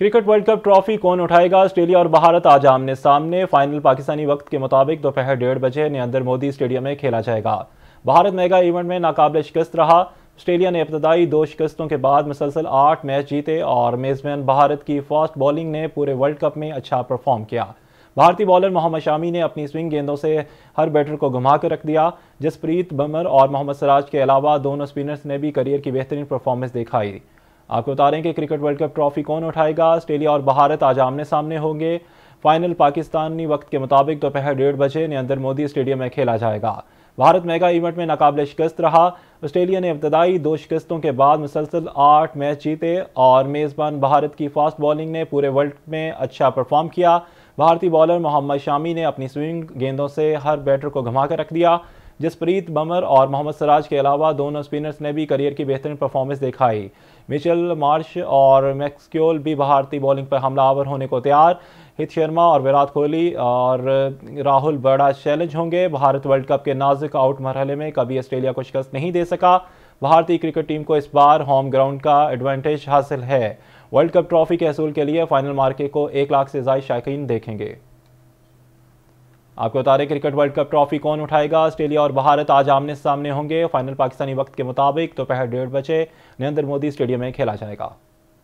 cricket world cup trophy कौन उठाएगा Australia और भारत आज आमने सामने फाइनल पाकिस्तानी वक्त के मुताबिक दोपहर डेढ़ बजे नरेंद्र मोदी स्टेडियम में खेला जाएगा भारत मेगा इवेंट में नाकाबले शिकस्त रहा ऑस्ट्रेलिया ने इब्तदाई दो शिकस्तों के बाद मुसलसल आठ मैच जीते और मेज़बान भारत की फास्ट बॉलिंग ने पूरे वर्ल्ड कप में अच्छा परफॉर्म किया भारतीय बॉलर मोहम्मद शामी ने अपनी स्विंग गेंदों से हर बैटर को घुमा कर रख दिया जसप्रीत बमर और मोहम्मद सराज के अलावा दोनों स्पिनर्स ने भी करियर की बेहतरीन परफॉर्मेंस दिखाई आपको बता रहे हैं कि क्रिकेट वर्ल्ड कप ट्रॉफी कौन उठाएगा ऑस्ट्रेलिया और भारत आज आमने सामने होंगे फाइनल पाकिस्तानी वक्त के मुताबिक दोपहर डेढ़ बजे नरेंद्र मोदी स्टेडियम में खेला जाएगा भारत मेगा इवेंट में नाकबले शिकस्त रहा ऑस्ट्रेलिया ने इब्तदाई दो शिकस्तों के बाद मुसलसल आठ मैच जीते और मेज़बान भारत की फास्ट बॉलिंग ने पूरे वर्ल्ड में अच्छा परफॉर्म किया भारतीय बॉलर मोहम्मद शामी ने अपनी स्विंग गेंदों से हर बैटर को घुमा कर रख दिया जसप्रीत बमर और मोहम्मद सराज के अलावा दोनों स्पिनर्स ने भी करियर की बेहतरीन परफॉर्मेंस दिखाई मिचल मार्श और मैक्सक्योल भी भारतीय बॉलिंग पर हमलावर होने को तैयार हित शर्मा और विराट कोहली और राहुल बड़ा चैलेंज होंगे भारत वर्ल्ड कप के नाजुक आउट मरहले में कभी ऑस्ट्रेलिया को शिकस्त नहीं दे सका भारतीय क्रिकेट टीम को इस बार होम ग्राउंड का एडवांटेज हासिल है वर्ल्ड कप ट्रॉफी के असूल के लिए फाइनल मार्के को एक लाख से ज्यादा शायक देखेंगे आपको बता रहे क्रिकेट वर्ल्ड कप ट्रॉफी कौन उठाएगा ऑस्ट्रेलिया और भारत आज आमने सामने होंगे फाइनल पाकिस्तानी वक्त के मुताबिक दोपहर तो डेढ़ बजे नरेंद्र मोदी स्टेडियम में खेला जाएगा